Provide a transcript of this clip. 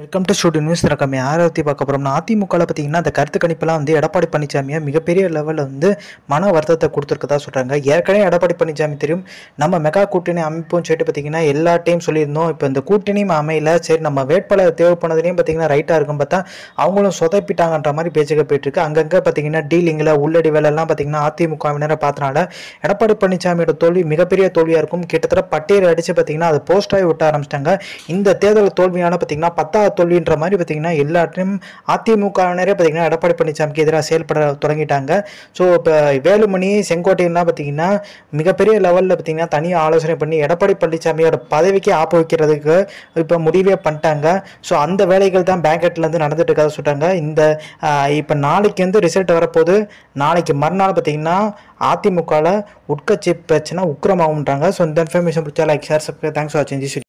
welcome to studio news ரகம் யாரை பற்றி பார்க்க போகிறோம்னா அதிமுகவில் பார்த்தீங்கன்னா அந்த கருத்து கணிப்பெல்லாம் வந்து எடப்பாடி பழனிசாமியை மிகப்பெரிய லெவலில் வந்து மன வருத்தத்தை கொடுத்துருக்கதா சொல்கிறாங்க ஏற்கனவே எடப்பாடி பழனிசாமி தெரியும் நம்ம மெகா கூட்டணி அமைப்பும் சொல்லிட்டு பார்த்தீங்கன்னா எல்லா டைம் சொல்லியிருந்தோம் இப்போ இந்த கூட்டணியும் அமையல சரி நம்ம வேட்பாளர் தேவைப்பட்டதுலேயும் பார்த்தீங்கன்னா ரைட்டாக இருக்கும் பார்த்தா அவங்களும் சொதப்பிட்டாங்கன்ற மாதிரி பேச்சுக்க போயிட்டுருக்கு அங்கங்கே பார்த்தீங்கன்னா டீலிங்கில் உள்ளடி வேலைலாம் பார்த்தீங்கன்னா அதிமுகவினரை பார்த்தனால எடப்பாடி பழனிசாமியோட தோல்வி மிகப்பெரிய தோல்வியாக இருக்கும் கிட்டத்தட்ட பட்டியல் அடித்து பார்த்தீங்கன்னா அதை போஸ்டாகி விட்ட ஆரம்பிச்சிட்டாங்க இந்த தேர்தல் தோல்வியான பார்த்தீங்கன்னா பத்தாவது தோல்வின்ற மாதிரி பார்த்திங்கன்னா எல்லாத்தையும் அதிமுகவினரே பார்த்திங்கன்னா எடப்பாடி பழனிசாமிக்கு எதிராக செயல்பட தொடங்கிட்டாங்க ஸோ இப்போ வேலுமணி செங்கோட்டையெல்லாம் பார்த்திங்கன்னா மிகப்பெரிய லெவலில் பார்த்திங்கன்னா தனியாக ஆலோசனை பண்ணி எடப்பாடி பழனிசாமியோட பதவிக்கு ஆப்பு வைக்கிறதுக்கு இப்போ முடிவே பண்ணிட்டாங்க ஸோ அந்த வேலைகள் தான் பேங்கெட்லேருந்து நடந்துட்டு இருக்கதா சொல்லிட்டாங்க இந்த இப்போ நாளைக்கு வந்து ரிசல்ட் வரப்போது நாளைக்கு மறுநாள் பார்த்திங்கன்னா அதிமுகவில் உட்கட்சி பிரச்சனை உக்கிரமாகும்ன்றாங்க ஸோ இந்த இன்ஃபர்மேஷன் பிடிச்சா like share subscribe thanks for வாட்சிங்